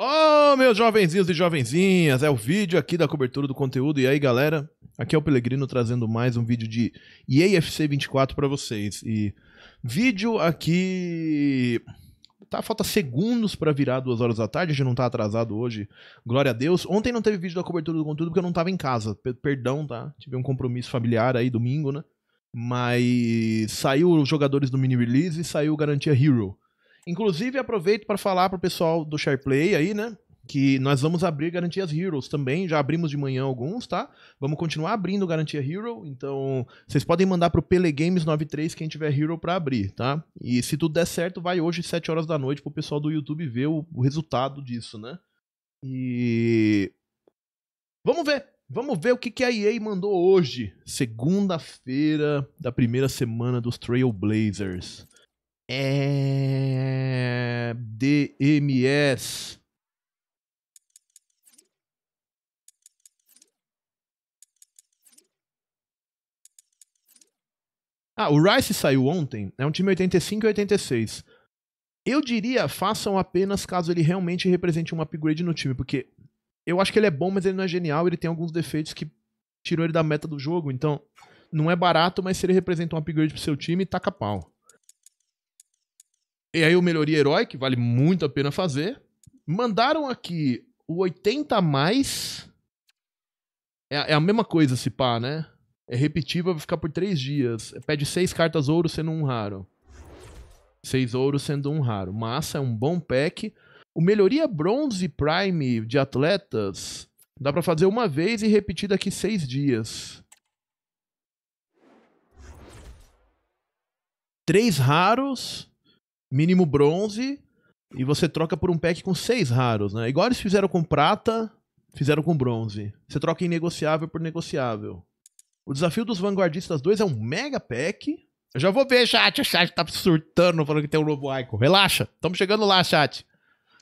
Oh, meus jovenzinhos e jovenzinhas, é o vídeo aqui da cobertura do conteúdo. E aí, galera, aqui é o Pelegrino trazendo mais um vídeo de EAFC 24 para vocês. E vídeo aqui tá falta segundos para virar duas horas da tarde, a gente não tá atrasado hoje, glória a Deus. Ontem não teve vídeo da cobertura do conteúdo porque eu não tava em casa, perdão, tá? Tive um compromisso familiar aí domingo, né? Mas saiu os jogadores do mini release e saiu Garantia Hero. Inclusive, aproveito para falar pro pessoal do SharePlay aí, né? Que nós vamos abrir Garantias Heroes também. Já abrimos de manhã alguns, tá? Vamos continuar abrindo Garantia Hero. Então, vocês podem mandar pro Pelegames93 quem tiver Hero para abrir, tá? E se tudo der certo, vai hoje, 7 horas da noite, pro pessoal do YouTube ver o, o resultado disso, né? E. Vamos ver! Vamos ver o que, que a EA mandou hoje, segunda-feira da primeira semana dos Trailblazers. É... DMS. Ah, o Rice saiu ontem. É um time 85 e 86. Eu diria, façam apenas caso ele realmente represente um upgrade no time, porque eu acho que ele é bom, mas ele não é genial, ele tem alguns defeitos que tiram ele da meta do jogo, então não é barato, mas se ele representa um upgrade pro seu time, taca pau. E aí o Melhoria Herói, que vale muito a pena fazer. Mandaram aqui o 80 mais. É, é a mesma coisa se pá, né? É repetível, vai ficar por 3 dias. É, pede 6 cartas ouro sendo um raro. 6 ouro sendo um raro. Massa, é um bom pack. O Melhoria Bronze Prime de atletas dá para fazer uma vez e repetir daqui 6 dias. Três raros, mínimo bronze, e você troca por um pack com seis raros, né? Igual eles fizeram com prata, fizeram com bronze. Você troca em negociável por negociável. O desafio dos Vanguardistas 2 é um mega pack. Eu já vou ver, chat. O chat tá surtando falando que tem um novo Icon. Relaxa, estamos chegando lá, chat.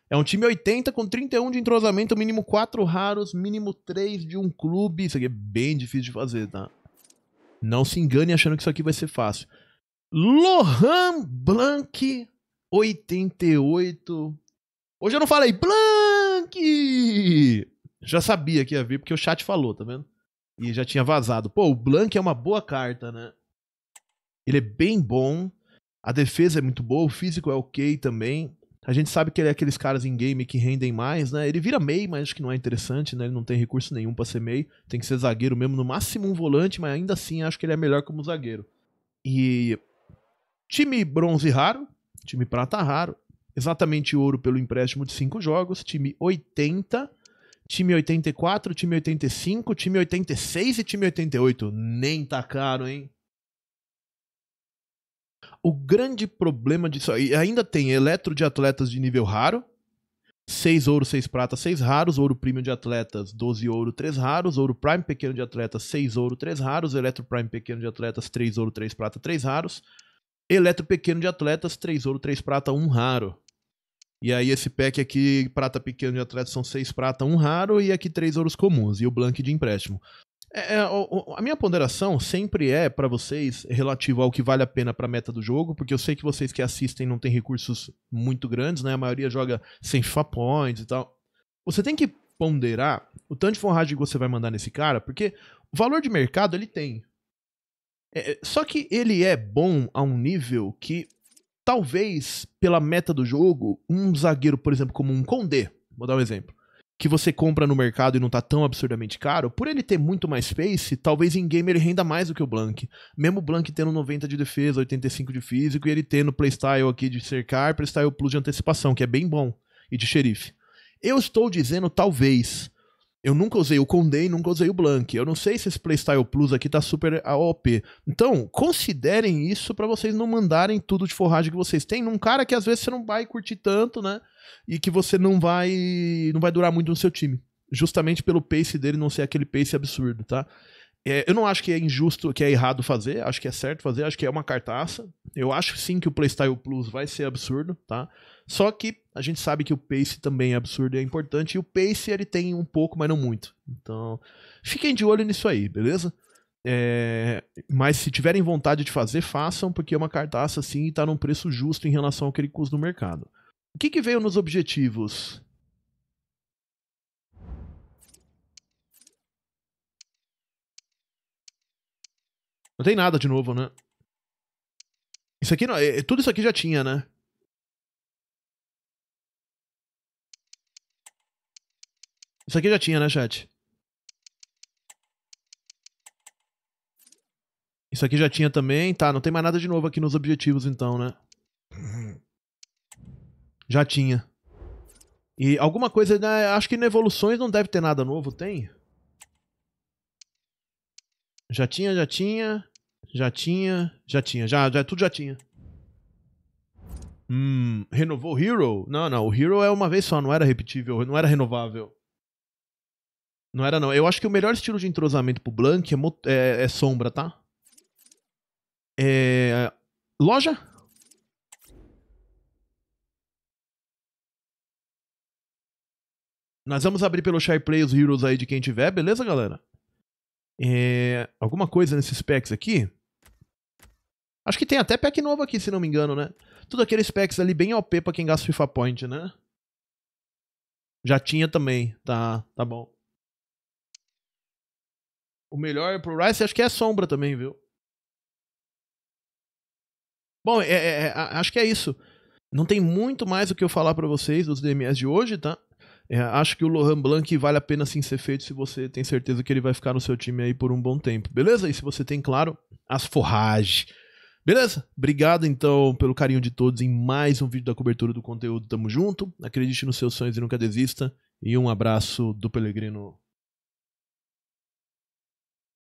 É um time 80 com 31 de entrosamento, mínimo 4 raros, mínimo 3 de um clube. Isso aqui é bem difícil de fazer, tá? Não se engane achando que isso aqui vai ser fácil. Lohan Blanc 88. Hoje eu não falei Blank! Já sabia que ia vir, porque o chat falou, tá vendo? E já tinha vazado. Pô, o Blank é uma boa carta, né? Ele é bem bom. A defesa é muito boa, o físico é ok também. A gente sabe que ele é aqueles caras em game que rendem mais, né? Ele vira meio, mas acho que não é interessante, né? Ele não tem recurso nenhum para ser meio. Tem que ser zagueiro mesmo, no máximo um volante, mas ainda assim acho que ele é melhor como zagueiro. E time bronze raro, time prata raro, exatamente ouro pelo empréstimo de 5 jogos, time 80, time 84, time 85, time 86 e time 88. Nem tá caro, hein? O grande problema disso aí, ainda tem eletro de atletas de nível raro, 6 ouro, 6 prata, 6 raros, ouro premium de atletas, 12 ouro, 3 raros, ouro prime pequeno de atletas, 6 ouro, 3 raros, eletro prime pequeno de atletas, 3 ouro, 3 prata, 3 raros, Eletro pequeno de atletas, 3 ouro, 3 prata, 1 um raro. E aí esse pack aqui, prata pequeno de atletas, são 6 prata, 1 um raro, e aqui 3 ouros comuns, e o blank de empréstimo. É, é a minha ponderação sempre é para vocês relativo ao que vale a pena para meta do jogo, porque eu sei que vocês que assistem não têm recursos muito grandes, né? A maioria joga sem points e tal. Você tem que ponderar o tanto de forragem que você vai mandar nesse cara, porque o valor de mercado ele tem. É, é, só que ele é bom a um nível que talvez pela meta do jogo, um zagueiro, por exemplo, como um Condé, vou dar um exemplo, que você compra no mercado e não tá tão absurdamente caro, por ele ter muito mais face, talvez em game ele renda mais do que o Blank. Mesmo o Blank tendo 90 de defesa, 85 de físico e ele tendo playstyle aqui de cercar, playstyle plus de antecipação, que é bem bom, e de xerife. Eu estou dizendo talvez, eu nunca usei o Condé e nunca usei o Blank. Eu não sei se esse Playstyle Plus aqui tá super AOP. Então, considerem isso para vocês não mandarem tudo de forragem que vocês têm num cara que às vezes você não vai curtir tanto, né? E que você não vai não vai durar muito no seu time. Justamente pelo pace dele não ser aquele pace absurdo, tá? É, eu não acho que é injusto, que é errado fazer, acho que é certo fazer, acho que é uma cartaça. Eu acho sim que o Playstyle Plus vai ser absurdo, tá? Só que a gente sabe que o pace também é absurdo e é importante, e o pace ele tem um pouco, mas não muito. Então, fiquem de olho nisso aí, beleza? É, mas se tiverem vontade de fazer, façam, porque é uma cartaça assim e tá num preço justo em relação ao que ele custa no mercado. O que, que veio nos objetivos? Não tem nada de novo, né? Isso aqui não. É, é, tudo isso aqui já tinha, né? Isso aqui já tinha, né, chat? Isso aqui já tinha também. Tá, não tem mais nada de novo aqui nos objetivos, então, né? Já tinha. E alguma coisa, né, acho que na evoluções não deve ter nada novo, tem? Já tinha, já tinha. Já tinha, já tinha. Já, já tudo já tinha. Hum, renovou o Hero? Não, não. O Hero é uma vez só, não era repetível, não era renovável. Não era, não. Eu acho que o melhor estilo de entrosamento pro Blank é, é, é sombra, tá? É. Loja? Nós vamos abrir pelo Share Play os Heroes aí de quem tiver, beleza, galera? É, alguma coisa nesses packs aqui? Acho que tem até pack novo aqui, se não me engano, né? Tudo aqueles packs ali bem OP pra quem gasta FIFA Point, né? Já tinha também, tá, tá bom. O melhor pro Rice acho que é sombra também, viu? Bom, é, é, é acho que é isso. Não tem muito mais o que eu falar para vocês dos DMS de hoje, tá? É, acho que o Lohan Blanc vale a pena sim ser feito se você tem certeza que ele vai ficar no seu time aí por um bom tempo, beleza? E se você tem, claro, as forragens. Beleza? Obrigado então pelo carinho de todos em mais um vídeo da cobertura do conteúdo. Tamo junto. Acredite nos seus sonhos e nunca desista. E um abraço do Pelegrino